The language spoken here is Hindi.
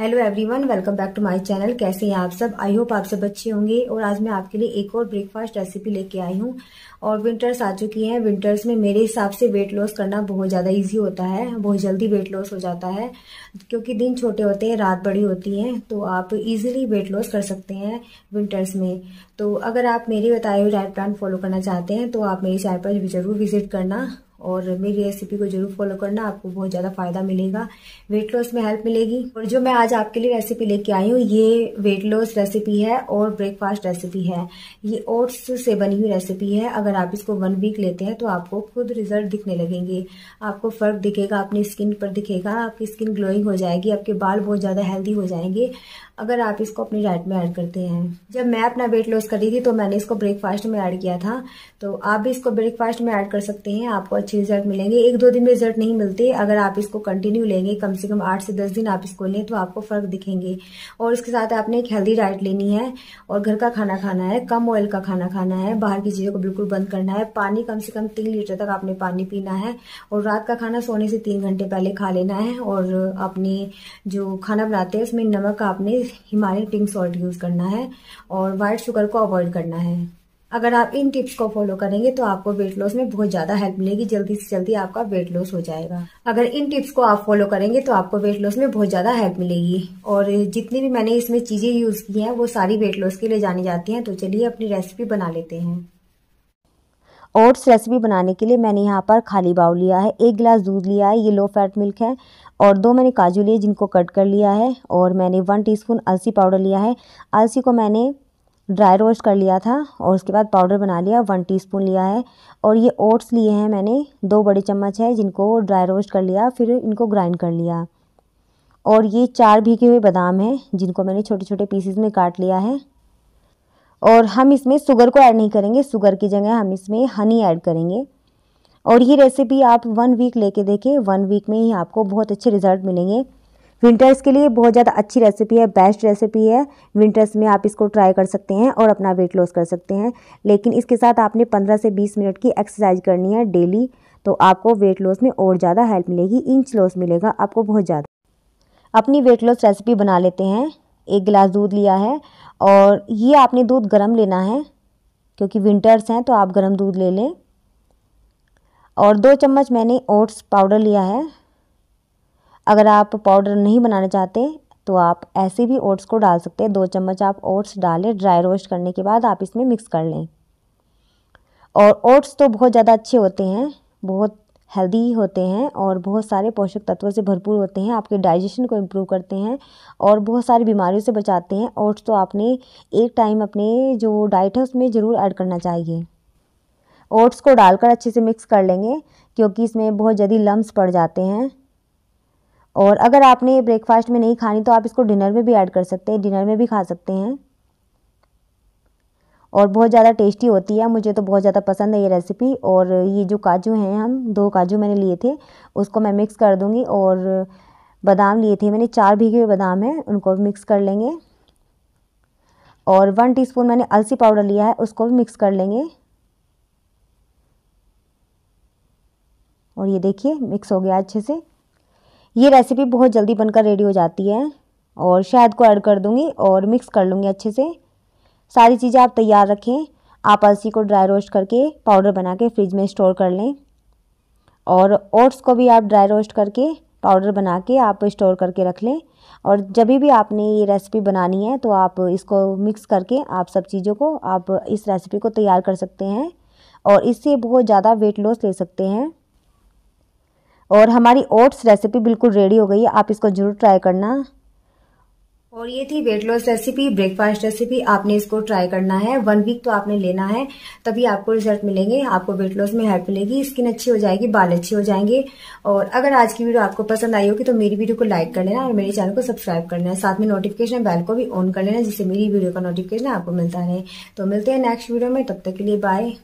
hello everyone welcome back to my channel कैसे हैं आप सब आई होप आप सब अच्छे होंगे और आज मैं आपके लिए एक और ब्रेकफास्ट रेसिपी लेके आई हूँ और विंटर्स आ चुकी हैं विंटर्स में मेरे हिसाब से वेट लॉस करना बहुत ज़्यादा इजी होता है बहुत जल्दी वेट लॉस हो जाता है क्योंकि दिन छोटे होते हैं रात बड़ी होती है तो आप इजिली वेट लॉस कर सकते हैं विंटर्स में तो अगर आप मेरे बताए हुए डाइट प्लान फॉलो करना चाहते हैं तो आप मेरे चैनल पर ज़रूर विजिट करना और मेरी रेसिपी को जरूर फॉलो करना आपको बहुत ज़्यादा फ़ायदा मिलेगा वेट लॉस में हेल्प मिलेगी और जो मैं आज आपके लिए रेसिपी लेके आई हूँ ये वेट लॉस रेसिपी है और ब्रेकफास्ट रेसिपी है ये ओट्स से बनी हुई रेसिपी है अगर आप इसको वन वीक लेते हैं तो आपको खुद रिजल्ट दिखने लगेंगे आपको फ़र्क दिखेगा अपनी स्किन पर दिखेगा आपकी स्किन ग्लोइंग हो जाएगी आपके बाल बहुत ज़्यादा हेल्दी हो जाएंगे अगर आप इसको अपनी डाइट में ऐड करते हैं जब मैं अपना वेट लॉस करी थी तो मैंने इसको ब्रेकफास्ट में ऐड किया था तो आप भी इसको ब्रेकफास्ट में ऐड कर सकते हैं आपको अच्छे रिजल्ट मिलेंगे एक दो दिन में रिजल्ट नहीं मिलते अगर आप इसको कंटिन्यू लेंगे कम से कम आठ से दस दिन आप इसको लें तो आपको फ़र्क दिखेंगे और इसके साथ आपने एक हेल्दी डाइट लेनी है और घर का खाना खाना है कम ऑयल का खाना खाना है बाहर की चीज़ों को बिल्कुल बंद करना है पानी कम से कम तीन लीटर तक आपने पानी पीना है और रात का खाना सोने से तीन घंटे पहले खा लेना है और अपनी जो खाना बनाते हैं उसमें नमक आपने रोज़ हिमालयन पिंक सॉल्ट यूज़ करना है और वाइट शुगर को अवॉइड करना है अगर आप इन टिप्स को फॉलो करेंगे तो आपको वेट लॉस में बहुत ज़्यादा हेल्प मिलेगी जल्दी से जल्दी आपका वेट लॉस हो जाएगा अगर इन टिप्स को आप फॉलो करेंगे तो आपको वेट लॉस में बहुत ज़्यादा हेल्प मिलेगी और जितनी भी मैंने इसमें चीज़ें यूज़ की हैं वो सारी वेट लॉस के लिए जानी जाती हैं तो चलिए अपनी रेसिपी बना लेते हैं ओट्स रेसिपी बनाने के लिए मैंने यहाँ पर खाली बाउल लिया है एक गिलास दूध लिया है ये लो फैट मिल्क है और दो मैंने काजू लिए जिनको कट कर लिया है और मैंने वन टीस्पून अलसी पाउडर लिया है अलसी को मैंने ड्राई रोस्ट कर लिया था और उसके बाद पाउडर बना लिया वन टीस्पून लिया है और ये ओट्स लिए हैं मैंने दो बड़े चम्मच है जिनको ड्राई रोस्ट कर लिया फिर इनको ग्राइंड कर लिया और ये चार भीगे हुए बादाम हैं जिनको मैंने छोटे छोटे पीसेस में काट लिया है और हम इसमें शुगर को ऐड नहीं करेंगे शुगर की जगह हम इसमें हनी ऐड करेंगे और ये रेसिपी आप वन वीक लेके देखें वन वीक में ही आपको बहुत अच्छे रिजल्ट मिलेंगे विंटर्स के लिए बहुत ज़्यादा अच्छी रेसिपी है बेस्ट रेसिपी है विंटर्स में आप इसको ट्राई कर सकते हैं और अपना वेट लॉस कर सकते हैं लेकिन इसके साथ आपने 15 से 20 मिनट की एक्सरसाइज करनी है डेली तो आपको वेट लॉस में और ज़्यादा हेल्प मिलेगी इंच लॉस मिलेगा आपको बहुत ज़्यादा अपनी वेट लॉस रेसिपी बना लेते हैं एक गिलास दूध लिया है और ये आपने दूध गर्म लेना है क्योंकि विंटर्स हैं तो आप गर्म दूध ले लें और दो चम्मच मैंने ओट्स पाउडर लिया है अगर आप पाउडर नहीं बनाना चाहते तो आप ऐसे भी ओट्स को डाल सकते हैं दो चम्मच आप ओट्स डालें ड्राई रोस्ट करने के बाद आप इसमें मिक्स कर लें और ओट्स तो बहुत ज़्यादा अच्छे होते हैं बहुत हेल्दी होते हैं और बहुत सारे पोषक तत्वों से भरपूर होते हैं आपके डाइजेशन को इम्प्रूव करते हैं और बहुत सारी बीमारियों से बचाते हैं ओट्स तो आपने एक टाइम अपने जो डाइट है उसमें ज़रूर ऐड करना चाहिए ओट्स को डालकर अच्छे से मिक्स कर लेंगे क्योंकि इसमें बहुत जल्दी लम्स पड़ जाते हैं और अगर आपने ये ब्रेकफास्ट में नहीं खानी तो आप इसको डिनर में भी ऐड कर सकते हैं डिनर में भी खा सकते हैं और बहुत ज़्यादा टेस्टी होती है मुझे तो बहुत ज़्यादा पसंद है ये रेसिपी और ये जो काजू हैं हम दो काजू मैंने लिए थे उसको मैं मिक्स कर दूँगी और बादाम लिए थे मैंने चार भीगे हुए बादाम हैं उनको भी मिक्स कर लेंगे और वन टीस्पून मैंने अलसी पाउडर लिया है उसको भी मिक्स कर लेंगे ये देखिए मिक्स हो गया अच्छे से ये रेसिपी बहुत जल्दी बनकर रेडी हो जाती है और शायद को ऐड कर दूँगी और मिक्स कर लूँगी अच्छे से सारी चीज़ें आप तैयार रखें आप अलसी को ड्राई रोस्ट करके पाउडर बना के फ्रिज में स्टोर कर लें और ओट्स को भी आप ड्राई रोस्ट करके पाउडर बना के आप स्टोर करके रख लें और जब भी आपने ये रेसिपी बनानी है तो आप इसको मिक्स करके आप सब चीज़ों को आप इस रेसिपी को तैयार कर सकते हैं और इससे बहुत ज़्यादा वेट लॉस ले सकते हैं और हमारी ओट्स रेसिपी बिल्कुल रेडी हो गई है आप इसको जरूर ट्राई करना और ये थी weight loss recipe breakfast recipe आपने इसको ट्राई करना है वन वीक तो आपने लेना है तभी आपको रिजल्ट मिलेंगे आपको वेट लॉस में हेल्प मिलेगी स्किन अच्छी हो जाएगी बाल अच्छे हो जाएंगे और अगर आज की वीडियो आपको पसंद आई होगी तो मेरी वीडियो को लाइक कर लेना और मेरे चैनल को सब्सक्राइब कर लेना साथ में नोटिफिकेशन बैल को भी ऑन कर लेना जिससे मेरी वीडियो का नोटिफिकेशन आपको मिलता रहे तो मिलते हैं नेक्स्ट वीडियो में तब तक के लिए बाय